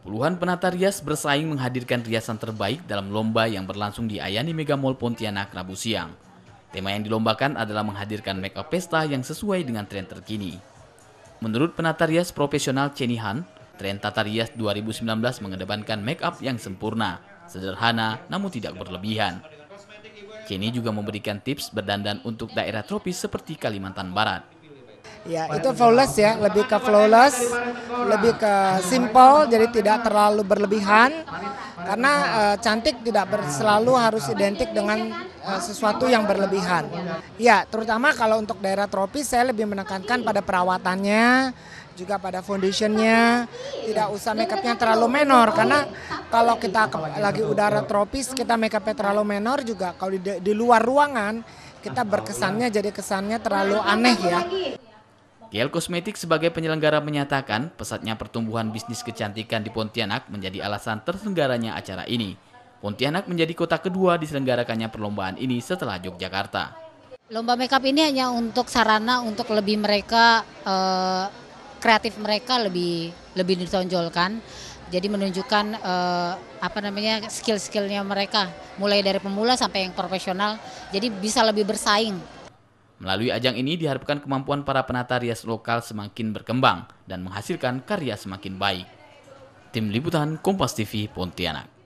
Puluhan penata rias bersaing menghadirkan riasan terbaik dalam lomba yang berlangsung di Ayani Mega Mall Pontianak Rabu siang. Tema yang dilombakan adalah menghadirkan make up pesta yang sesuai dengan tren terkini. Menurut penata rias profesional Chenny Han, tren tata rias 2019 mengedepankan make up yang sempurna, sederhana namun tidak berlebihan. Cheni juga memberikan tips berdandan untuk daerah tropis seperti Kalimantan Barat. Ya, itu flawless ya, lebih ke flawless, lebih ke simple, jadi tidak terlalu berlebihan. Karena uh, cantik tidak selalu harus identik dengan uh, sesuatu yang berlebihan. Ya, terutama kalau untuk daerah tropis saya lebih menekankan pada perawatannya, juga pada foundationnya, tidak usah makeupnya terlalu menor karena kalau kita lagi udara tropis kita makeupnya terlalu menor juga kalau di, di luar ruangan kita berkesannya jadi kesannya terlalu aneh ya. GL Kosmetik sebagai penyelenggara menyatakan pesatnya pertumbuhan bisnis kecantikan di Pontianak menjadi alasan terselenggaranya acara ini. Pontianak menjadi kota kedua diselenggarakannya perlombaan ini setelah Yogyakarta. Lomba makeup ini hanya untuk sarana untuk lebih mereka eh, kreatif mereka lebih lebih ditonjolkan. Jadi menunjukkan eh, apa namanya skill-skillnya mereka, mulai dari pemula sampai yang profesional. Jadi bisa lebih bersaing Melalui ajang ini diharapkan kemampuan para penata rias lokal semakin berkembang dan menghasilkan karya semakin baik. Tim Liputan Kompas TV Pontianak